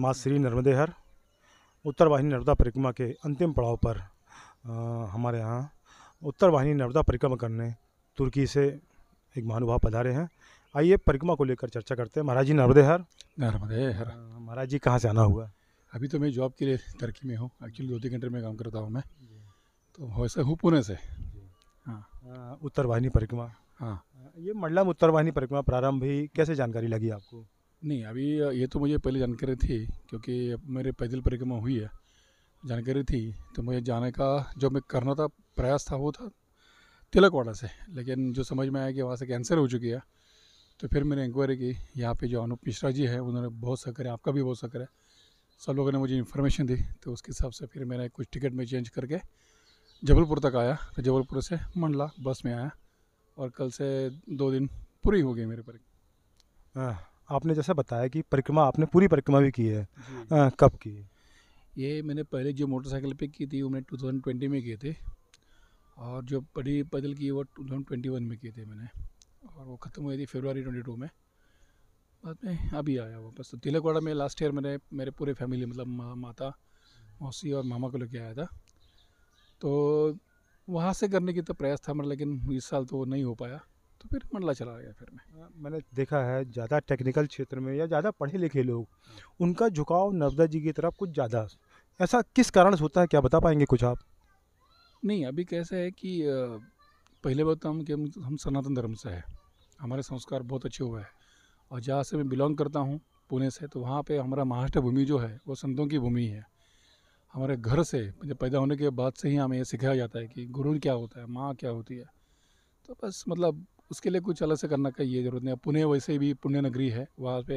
माँ श्री नर्मदेहर उत्तर वाहिनी नर्मदा परिक्रमा के अंतिम पड़ाव पर आ, हमारे यहाँ उत्तर वाहिनी नर्मदा परिक्रमा करने तुर्की से एक महानुभाव पधारे हैं आइए परिक्रमा को लेकर चर्चा करते हैं महाराज जी नर्मदेहर नर्मदेहर महाराज जी कहाँ से आना हुआ अभी तो मैं जॉब के लिए तुर्की में हूँ एक्चुअली दो तीन घंटे में काम करता हूँ मैं तो वैसे हूँ पुणे से हाँ उत्तर वाहिनी परिक्रमा हाँ ये मंडलम उत्तर वाहिनी परिक्रमा प्रारंभ ही कैसे जानकारी लगी आपको नहीं अभी ये तो मुझे पहले जानकारी थी क्योंकि अब मेरे पैदल परिक्रमा हुई है जानकारी थी तो मुझे जाने का जो मैं करना था प्रयास था वो था तिलकवाड़ा से लेकिन जो समझ में आया कि वहाँ से कैंसर हो चुकी है तो फिर मैंने इंक्वायरी की यहाँ पे जो अनूप मिश्रा जी है उन्होंने बहुत सक्र है आपका भी बहुत सक्र है सब लोगों ने मुझे इन्फॉर्मेशन दी तो उसके हिसाब से फिर मैंने कुछ टिकट में चेंज करके जबलपुर तक आया तो जबलपुर से मंडला बस में आया और कल से दो दिन पूरी हो गई मेरे पर आपने जैसा बताया कि परिक्रमा आपने पूरी परिक्रमा भी की है आ, कब की है ये मैंने पहले जो मोटरसाइकिल पे की थी वो मैंने 2020 में किए थे और जो बड़ी पैदल की वो 2021 में किए थे मैंने और वो ख़त्म हुई थी फेबरवरी 22 में बाद में अभी आया वापस तो तिलकवाड़ा में लास्ट ईयर मैंने मेरे पूरे फैमिली मतलब माता मौसी और मामा को लेके आया था तो वहाँ से करने की तो प्रयास था मेरा लेकिन इस साल तो नहीं हो पाया तो फिर मंडला चला गया फिर मैं हाँ, मैंने देखा है ज़्यादा टेक्निकल क्षेत्र में या ज़्यादा पढ़े लिखे लोग उनका झुकाव नर्मदा जी की तरफ कुछ ज़्यादा ऐसा किस कारण से होता है क्या बता पाएंगे कुछ आप नहीं अभी कैसे है कि पहले बात तो हम कि हम सनातन धर्म से है हमारे संस्कार बहुत अच्छे हुए हैं और जहाँ से मैं बिलोंग करता हूँ पुणे से तो वहाँ पे हमारा महाराष्ट्र भूमि जो है वो संतों की भूमि है हमारे घर से मतलब पैदा होने के बाद से ही हमें यह सिखाया जाता है कि गुरु क्या होता है माँ क्या होती है तो बस मतलब उसके लिए कुछ अलग से करना का ये ज़रूरत नहीं पुणे वैसे भी पुण्य नगरी है वहाँ पे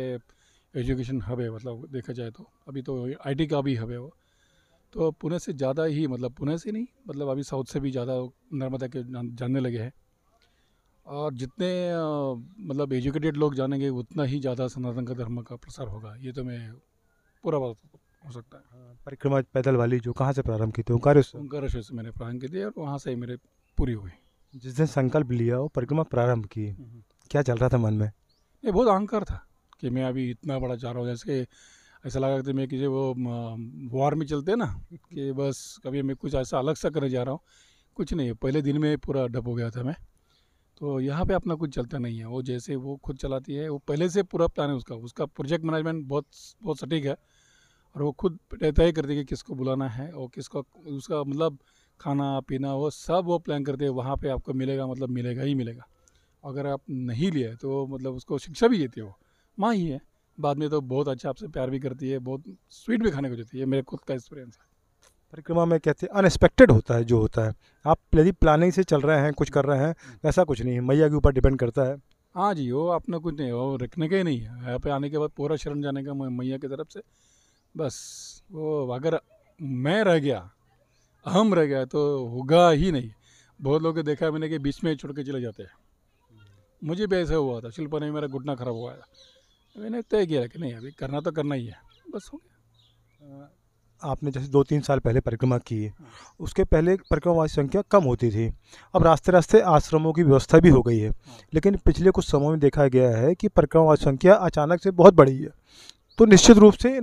एजुकेशन हब है मतलब देखा जाए तो अभी तो आईटी का भी हब है वो तो पुणे से ज़्यादा ही मतलब पुणे से नहीं मतलब अभी साउथ से भी ज़्यादा नर्मदा के जानने लगे हैं और जितने मतलब एजुकेटेड लोग जानेंगे उतना ही ज़्यादा सनातन का धर्म का प्रसार होगा ये तो मैं पूरा बात हो सकता है हाँ, परिक्रमा पैदल वाली जो कहाँ से प्रारंभ की थी ओंकारेश्वर ओंकारेश्वर से मैंने प्रारंभ की थी और वहाँ से मेरे पूरी हुई जिस दिन संकल्प लिया वो परिक्रमा प्रारंभ की हम्म। क्या चल रहा था मन में ये बहुत अहंकार था कि मैं अभी इतना बड़ा चाह रहा हूँ जैसे ऐसा लगा कि मैं किसी वो वॉर में चलते हैं ना कि बस कभी मैं कुछ ऐसा अलग सा करने जा रहा हूँ कुछ नहीं पहले दिन में पूरा डप हो गया था मैं तो यहाँ पे अपना कुछ चलता नहीं है वो जैसे वो खुद चलाती है वो पहले से पूरा प्लान है उसका उसका प्रोजेक्ट मैनेजमेंट बहुत बहुत सटीक है और वो खुद तय करती है कि किसको बुलाना है और किसको उसका मतलब खाना पीना वो सब वो प्लान करते हैं वहाँ पे आपको मिलेगा मतलब मिलेगा ही मिलेगा अगर आप नहीं लिए तो मतलब उसको शिक्षा भी देती है वो माँ ही है बाद में तो बहुत अच्छा आपसे प्यार भी करती है बहुत स्वीट भी खाने को देती है मेरे खुद का एक्सपीरियंस है परिक्रमा में कहते हैं अनएक्सपेक्टेड होता है जो होता है आप यदि प्लानिंग से चल रहे हैं कुछ कर रहे हैं ऐसा कुछ नहीं है मैया के ऊपर डिपेंड करता है हाँ जी वो आपने कुछ नहीं वो रखने का ही नहीं है यहाँ पे आने के बाद पूरा शरण जाने का मैया की तरफ से बस वो अगर मैं रह गया अहम रह गया तो होगा ही नहीं बहुत लोग देखा मैंने कि बीच में छोड़ के चले जाते हैं मुझे भी ऐसा हुआ था शिल्पा ने मेरा घुटना खराब हुआ था मैंने तय किया कि नहीं अभी करना तो करना ही है बस हो गया आपने जैसे दो तीन साल पहले परिक्रमा की हाँ। उसके पहले परिक्रमा संख्या कम होती थी अब रास्ते रास्ते आश्रमों की व्यवस्था भी हो गई है हाँ। लेकिन पिछले कुछ समय में देखा गया है कि परिक्रमा संख्या अचानक से बहुत बढ़ी है तो निश्चित रूप से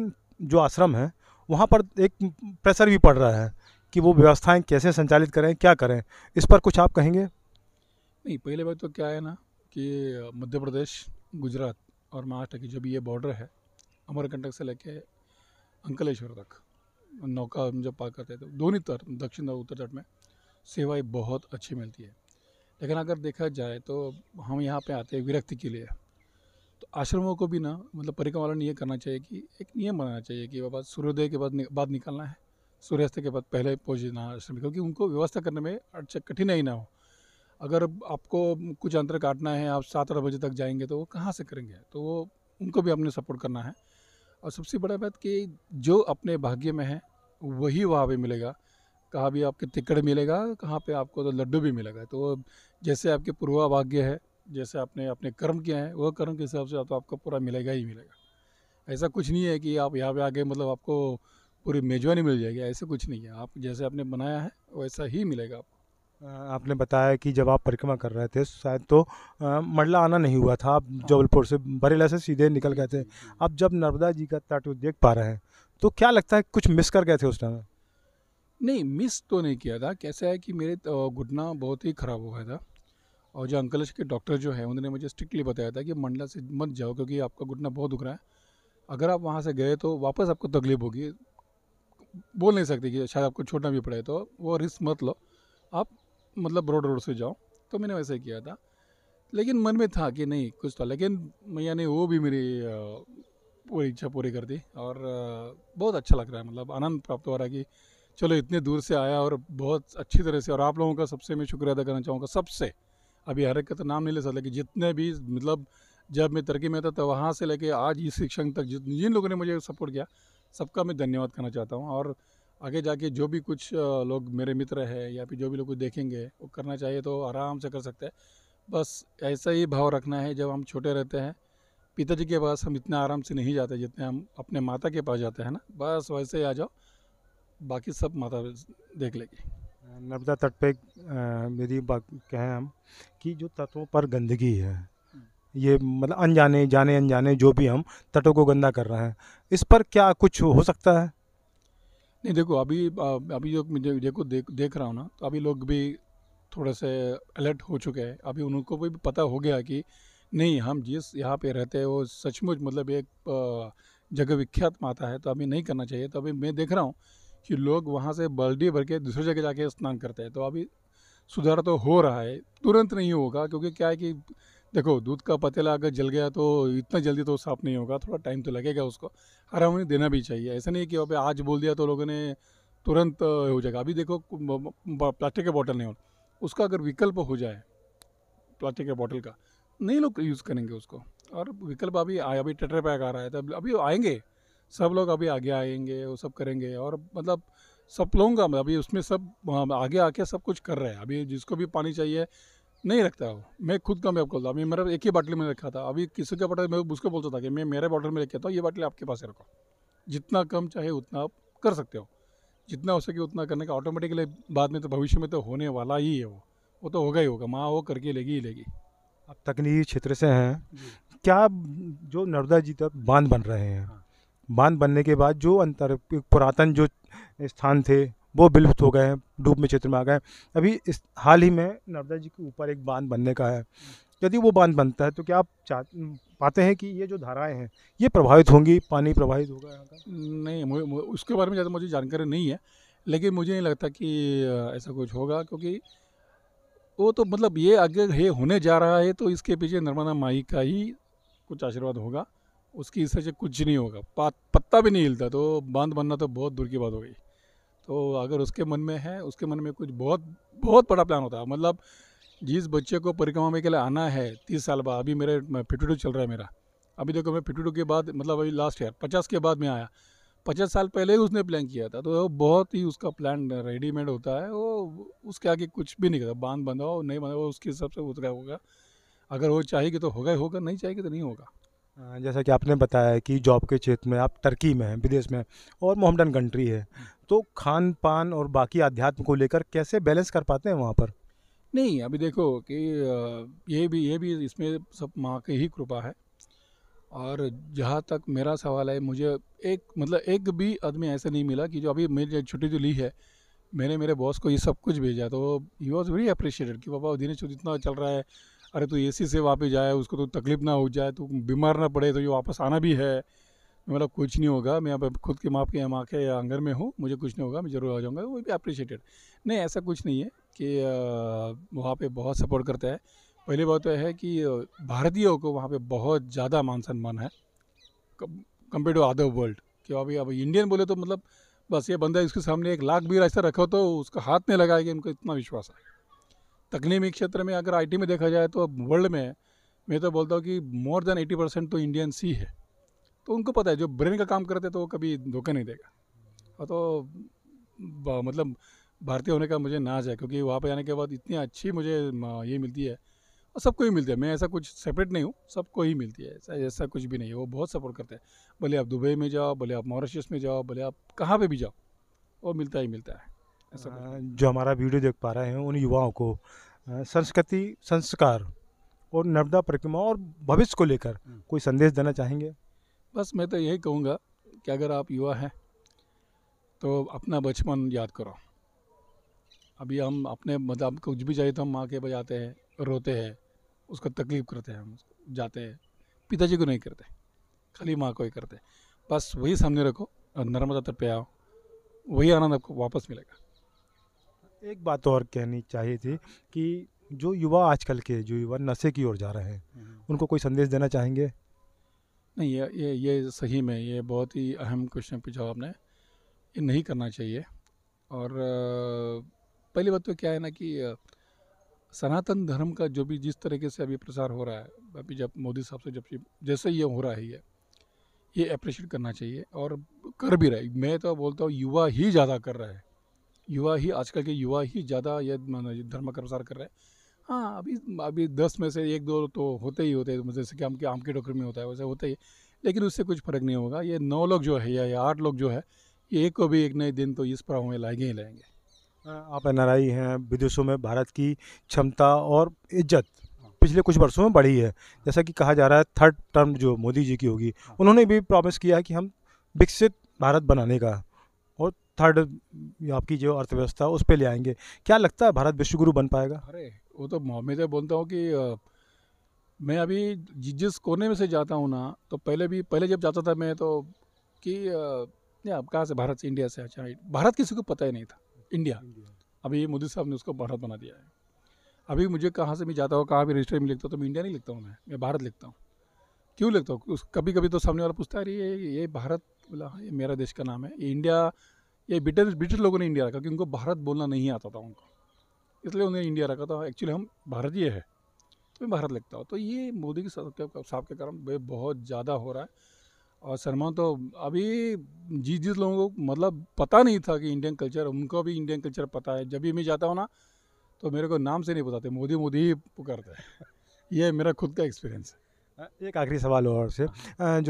जो आश्रम है वहाँ पर एक प्रेशर भी पड़ रहा है कि वो व्यवस्थाएं कैसे संचालित करें क्या करें इस पर कुछ आप कहेंगे नहीं पहले बात तो क्या है ना कि मध्य प्रदेश गुजरात और महाराष्ट्र की जो भी ये बॉर्डर है अमरकंटक से लेके अंकलेश्वर तक नौका हम जब पार करते थे तो दोनों तट दक्षिण और उत्तर तट में सेवाएँ बहुत अच्छी मिलती है लेकिन अगर देखा जाए तो हम यहाँ पे आते हैं विरक्ति के लिए तो आश्रमों को भी ना मतलब परिक्रमालन ये करना चाहिए कि एक नियम बनाना चाहिए कि बाबा सूर्योदय के बाद बाद निकलना है सूर्यास्त के बाद पहले पहुँचना आश्रम क्योंकि उनको व्यवस्था करने में कठिनाई ना हो अगर आपको कुछ अंतर काटना है आप सात आठ बजे तक जाएंगे तो वो कहाँ से करेंगे तो वो उनको भी अपने सपोर्ट करना है और सबसे बड़ा बात कि जो अपने भाग्य में है वही वहाँ पर मिलेगा कहाँ भी आपके टिकड़ मिलेगा कहाँ पे आपको तो लड्डू भी मिलेगा तो जैसे आपके पूर्वा भाग्य है जैसे आपने अपने कर्म किए हैं वह कर्म के हिसाब से तो आपको पूरा मिलेगा ही मिलेगा ऐसा कुछ नहीं है कि आप यहाँ पे आगे मतलब आपको पूरी मेजबानी मिल जाएगी ऐसा कुछ नहीं है आप जैसे आपने बनाया है वैसा ही मिलेगा आपको आपने बताया कि जब आप परिक्रमा कर रहे थे शायद तो मंडला आना नहीं हुआ था आप हाँ। जबलपुर से बरेला से सीधे निकल गए थे आप जब नर्मदा जी का तट देख पा रहे हैं तो क्या लगता है कुछ मिस कर गए थे उस टाइम नहीं मिस तो नहीं किया था कैसा है कि मेरे घुटना बहुत ही ख़राब हो गया था और जो अंकलश के डॉक्टर जो है उन्होंने मुझे स्ट्रिक्टली बताया था कि मंडला से मत जाओ क्योंकि आपका घुटना बहुत दुख रहा है अगर आप वहाँ से गए तो वापस आपको तकलीफ होगी बोल नहीं सकते कि शायद आपको छोड़ना भी पड़े तो वो रिस्क मत लो आप मतलब रोड रोड से जाओ तो मैंने वैसे किया था लेकिन मन में था कि नहीं कुछ था तो। लेकिन मैया ने वो भी मेरी पूरी इच्छा पूरी कर दी और बहुत अच्छा लग रहा है मतलब आनंद प्राप्त हो रहा है कि चलो इतने दूर से आया और बहुत अच्छी तरह से और आप लोगों का सबसे मैं शुक्रिया अदा करना चाहूँगा सबसे अभी हर एक का तो नाम नहीं ले सकता लेकिन जितने भी मतलब जब मैं तरक्की में था तो वहाँ से लेके आज इस शिक्षण तक जिन लोगों ने मुझे सपोर्ट किया सबका मैं धन्यवाद करना चाहता हूँ और आगे जाके जो भी कुछ लोग मेरे मित्र है या फिर जो भी लोग कुछ देखेंगे वो करना चाहिए तो आराम से कर सकते हैं बस ऐसा ही भाव रखना है जब हम छोटे रहते हैं पिताजी के पास हम इतना आराम से नहीं जाते जितने हम अपने माता के पास जाते हैं ना बस वैसे ही आ जाओ बाकी सब माता देख लेगी नर्मदा तट पे मेरी बात कहें हम कि जो तत्वों पर गंदगी है ये मतलब अनजाने जाने अनजाने जो भी हम तटों को गंदा कर रहे हैं इस पर क्या कुछ हो सकता है नहीं देखो अभी अभी जो मुझे देखो देख देख रहा हूँ ना तो अभी लोग भी थोड़े से अलर्ट हो चुके हैं अभी उनको भी पता हो गया कि नहीं हम जिस यहाँ पे रहते हैं वो सचमुच मतलब एक जगह विख्यात माता है तो अभी नहीं करना चाहिए तो अभी मैं देख रहा हूँ कि लोग वहाँ से बाल्टी भर के दूसरी जगह जाके स्नान करते हैं तो अभी सुधार तो हो रहा है तुरंत नहीं होगा क्योंकि क्या है कि देखो दूध का पतीला अगर जल गया तो इतना जल्दी तो साफ नहीं होगा थोड़ा टाइम तो लगेगा उसको हरा उन्हें देना भी चाहिए ऐसा नहीं कि अब आज बोल दिया तो लोगों ने तुरंत हो जाएगा अभी देखो प्लास्टिक के बॉटल नहीं हो उसका अगर विकल्प हो जाए प्लास्टिक के बॉटल का नहीं लोग यूज़ करेंगे उसको और विकल्प अभी आया अभी टटर पैक आ रहा है तो अभी आएंगे सब लोग अभी आगे आएंगे वो सब करेंगे और मतलब सब लोगों का मतलब अभी उसमें सब हाँ, आगे आके सब कुछ कर रहे हैं अभी जिसको भी पानी चाहिए नहीं रखता वो मैं खुद का मेकअप बोलता मैं मेरा एक ही बाटली में रखा था अभी किसी का बॉटल मैं उसको बोलता था कि मैं मेरे बॉटल में रख था तो ये बाटली आपके पास रखो जितना कम चाहे उतना आप कर सकते हो जितना हो सके उतना करने का ऑटोमेटिकली बाद में तो भविष्य में तो होने वाला ही है वो वो तो होगा ही होगा माँ वो करके लेगी ही लेगी आप तकनीकी क्षेत्र से हैं क्या जो नर्मदा जी तक बांध बन रहे हैं हाँ। बांध बनने के बाद जो अंतर पुरातन जो स्थान थे वो विलुप्त हो गए हैं डूब में क्षेत्र में आ गए हैं अभी इस हाल ही में नर्मदा जी के ऊपर एक बांध बनने का है यदि वो बांध बनता है तो क्या आप चाह पाते हैं कि ये जो धाराएं हैं ये प्रभावित होंगी पानी प्रभावित होगा यहाँ का नहीं मुझे, मुझे, उसके बारे में ज़्यादा मुझे जानकारी नहीं है लेकिन मुझे नहीं लगता कि ऐसा कुछ होगा क्योंकि वो तो मतलब ये आगे ये होने जा रहा है तो इसके पीछे नर्मदा माई का ही कुछ आशीर्वाद होगा उसकी इससे कुछ नहीं होगा पत्ता भी नहीं हिलता तो बांध बनना तो बहुत दूर की बात हो गई तो अगर उसके मन में है उसके मन में कुछ बहुत बहुत बड़ा प्लान होता है मतलब जिस बच्चे को परिक्रमा में के लिए आना है तीस साल बाद अभी मेरे टू चल रहा है मेरा अभी देखो मैं टू के बाद मतलब अभी लास्ट ईयर पचास के बाद मैं आया पचास साल पहले ही उसने प्लान किया था तो बहुत ही उसका प्लान रेडीमेड होता है वो उसके आगे कुछ भी नहीं करता बांध बंधाओ नहीं बंधाओ उसके हिसाब से उतरा होगा अगर वो चाहेगी तो होगा ही होगा नहीं चाहेगी तो नहीं होगा जैसा कि आपने बताया कि जॉब के क्षेत्र में आप टर्की में हैं विदेश में और मोहम्मदन कंट्री है तो खान पान और बाकी अध्यात्म को लेकर कैसे बैलेंस कर पाते हैं वहाँ पर नहीं अभी देखो कि ये भी ये भी इसमें सब माँ की ही कृपा है और जहाँ तक मेरा सवाल है मुझे एक मतलब एक भी आदमी ऐसा नहीं मिला कि जो अभी मेरी छुट्टी जो तो ली है मैंने मेरे बॉस को ये सब कुछ भेजा तो ही वॉज वेरी अप्रिशिएटेड कि बाबा दिनेश इतना चल रहा है अरे तो एसी से वापस जाए उसको तो तकलीफ़ ना हो जाए तो बीमार ना पड़े तो ये वापस आना भी है मतलब कुछ नहीं होगा मैं यहाँ खुद के माप के यहाँ आँखें या आंगर में हूँ मुझे कुछ नहीं होगा मैं ज़रूर आ जाऊँगा वो भी अप्रिशिएटेड नहीं ऐसा कुछ नहीं है कि वहाँ पे बहुत सपोर्ट करता है पहली बात तो यह है कि भारतीयों को वहाँ पे बहुत ज़्यादा मान सम्मान है कम्पेयर टू अदर वर्ल्ड कि अभी अब इंडियन बोले तो मतलब बस ये बंदा इसके सामने एक लाख भी रास्ता रखो तो उसका हाथ नहीं लगाएगा इनको इतना विश्वास है तकनीकी क्षेत्र में अगर आईटी में देखा जाए तो अब वर्ल्ड में मैं तो बोलता हूँ कि मोर देन एटी परसेंट तो इंडियन सी है तो उनको पता है जो ब्रेन का काम करते तो वो कभी धोखा नहीं देगा और तो मतलब भारतीय होने का मुझे नाज है क्योंकि वहाँ पर जाने के बाद इतनी अच्छी मुझे ये मिलती है और सबको ही मिलती है मैं ऐसा कुछ सेपरेट नहीं हूँ सबको ही मिलती है ऐसा ऐसा कुछ भी नहीं है वो बहुत सपोर्ट करते हैं भले आप दुबई में जाओ भले आप मॉरिशस में जाओ भले आप कहाँ पर भी जाओ वो मिलता ही मिलता है जो हमारा वीडियो देख पा रहे हैं उन युवाओं को संस्कृति संस्कार और नर्मदा प्रतिमा और भविष्य को लेकर हम्म। कोई संदेश देना चाहेंगे बस मैं तो यही कहूँगा कि अगर आप युवा हैं तो अपना बचपन याद करो अभी हम अपने मतलब कुछ भी चाहिए तो हम माँ के बजाते हैं रोते हैं उसको तकलीफ़ करते हैं हम जाते हैं पिताजी को नहीं करते खाली माँ को ही करते बस वही सामने रखो नर्मदा तट पे आओ वही आनंद आपको वापस मिलेगा एक बात और कहनी चाहिए थी कि जो युवा आजकल के जो युवा नशे की ओर जा रहे हैं हम्म। उनको कोई संदेश देना चाहेंगे नहीं ये ये ये सही में ये बहुत ही अहम क्वेश्चन पूछा आपने ये नहीं करना चाहिए और पहली बात तो क्या है ना कि सनातन धर्म का जो भी जिस तरीके से अभी प्रसार हो रहा है अभी जब मोदी साहब से जब जैसे ये हो रहा है ये ये अप्रिशिएट करना चाहिए और कर भी रहा है मैं तो बोलता हूँ युवा ही ज़्यादा कर रहा है युवा ही आजकल के युवा ही ज़्यादा यह धर्म का प्रसार कर रहे हैं हाँ अभी अभी दस में से एक दो तो होते ही होते हैं मतलब जैसे कि आम के आम की टोकरी में होता है वैसे होते ही लेकिन उससे कुछ फ़र्क नहीं होगा ये नौ लोग जो है या आठ लोग जो है ये एक को भी एक नए दिन तो इस पर हमें लाएंगे ही लाएंगे हाँ, आप एन हैं विदेशों में भारत की क्षमता और इज्जत पिछले कुछ वर्षों में बढ़ी है जैसा कि कहा जा रहा है थर्ड टर्म जो मोदी जी की होगी हाँ। उन्होंने भी प्रॉमिस किया है कि हम विकसित भारत बनाने का थर्ड आपकी जो अर्थव्यवस्था उस पर ले आएंगे क्या लगता है भारत विश्वगुरु बन पाएगा अरे वो तो मैं तो बोलता हूँ कि मैं अभी जिस कोने में से जाता हूँ ना तो पहले भी पहले जब जाता था मैं तो कि आप कहाँ से भारत से इंडिया से अच्छा भारत किसी को पता ही नहीं था इंडिया, इंडिया। अभी मोदी साहब ने उसको भारत बना दिया है अभी मुझे कहाँ से मैं जाता हूँ कहाँ भी रजिस्टर में लिखता हूँ तो मैं इंडिया नहीं लिखता हूँ मैं मैं भारत लिखता हूँ क्यों लिखता हूँ कभी कभी तो सामने वाला पूछता है अरे ये ये भारत बोला ये मेरा देश का नाम है ये इंडिया ये ब्रिटिश ब्रिटिश लोगों ने इंडिया रखा क्योंकि उनको भारत बोलना नहीं आता था उनको इसलिए उन्होंने इंडिया रखा था एक्चुअली हम भारतीय है तो मैं भारत लगता हूँ तो ये मोदी के साहब के कारण बहुत ज़्यादा हो रहा है और शर्मा तो अभी जिस जिस लोगों को मतलब पता नहीं था कि इंडियन कल्चर उनको भी इंडियन कल्चर पता है जब भी मैं जाता हूँ ना तो मेरे को नाम से नहीं बताते मोदी मोदी ही पुकारते हैं ये मेरा खुद का एक्सपीरियंस है हाँ, एक आखिरी सवाल और से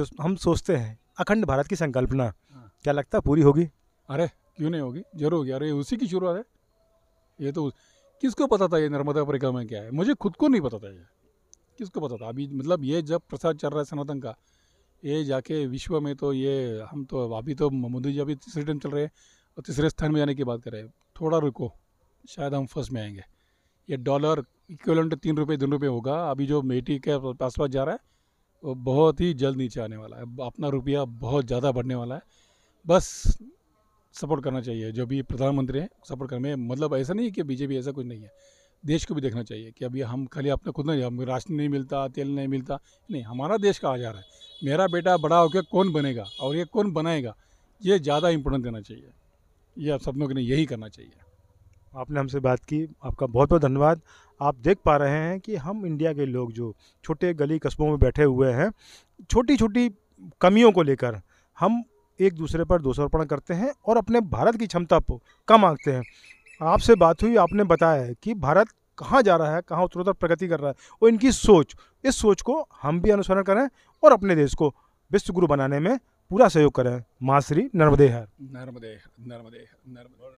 जो हम सोचते हैं अखंड भारत की संकल्पना हाँ। क्या लगता है पूरी होगी अरे क्यों नहीं होगी जरूर होगी अरे उसी की शुरुआत है ये तो किसको पता था ये नर्मदा परिक्रमा में क्या है मुझे खुद को नहीं पता था ये किसको पता था अभी मतलब ये जब प्रसाद चल रहा है सनातन का ये जाके विश्व में तो ये हम तो अभी तो मोदी जी अभी तीसरे टाइम चल रहे हैं और तीसरे स्थान में जाने की बात कर रहे हैं थोड़ा रुको शायद हम फर्स्ट में आएंगे ये डॉलर इक्वलेंट तीन रुपये तीन रुपये होगा अभी जो मेटी के पास पास जा रहा है वो बहुत ही जल्द नीचे आने वाला है अपना रुपया बहुत ज़्यादा बढ़ने वाला है बस सपोर्ट करना चाहिए जो भी प्रधानमंत्री हैं सपोर्ट करना मतलब ऐसा नहीं है कि बीजेपी ऐसा कुछ नहीं है देश को भी देखना चाहिए कि अभी हम खाली अपना खुद नहीं हमें राशन नहीं मिलता तेल नहीं मिलता नहीं हमारा देश का आजार है मेरा बेटा बड़ा होकर कौन बनेगा और ये कौन बनाएगा ये ज़्यादा इम्पोर्टेंस देना चाहिए ये आप सपनों के लिए यही करना चाहिए आपने हमसे बात की आपका बहुत बहुत धन्यवाद आप देख पा रहे हैं कि हम इंडिया के लोग जो छोटे गली कस्बों में बैठे हुए हैं छोटी छोटी कमियों को लेकर हम एक दूसरे पर दोषारोपण करते हैं और अपने भारत की क्षमता को कम आंकते हैं आपसे बात हुई आपने बताया है कि भारत कहाँ जा रहा है कहाँ उत्तरोत्तर प्रगति कर रहा है और इनकी सोच इस सोच को हम भी अनुसरण करें और अपने देश को विश्व गुरु बनाने में पूरा सहयोग करें माँ श्री नर्मदे हर नर्मदे नर्मदे नर्मदे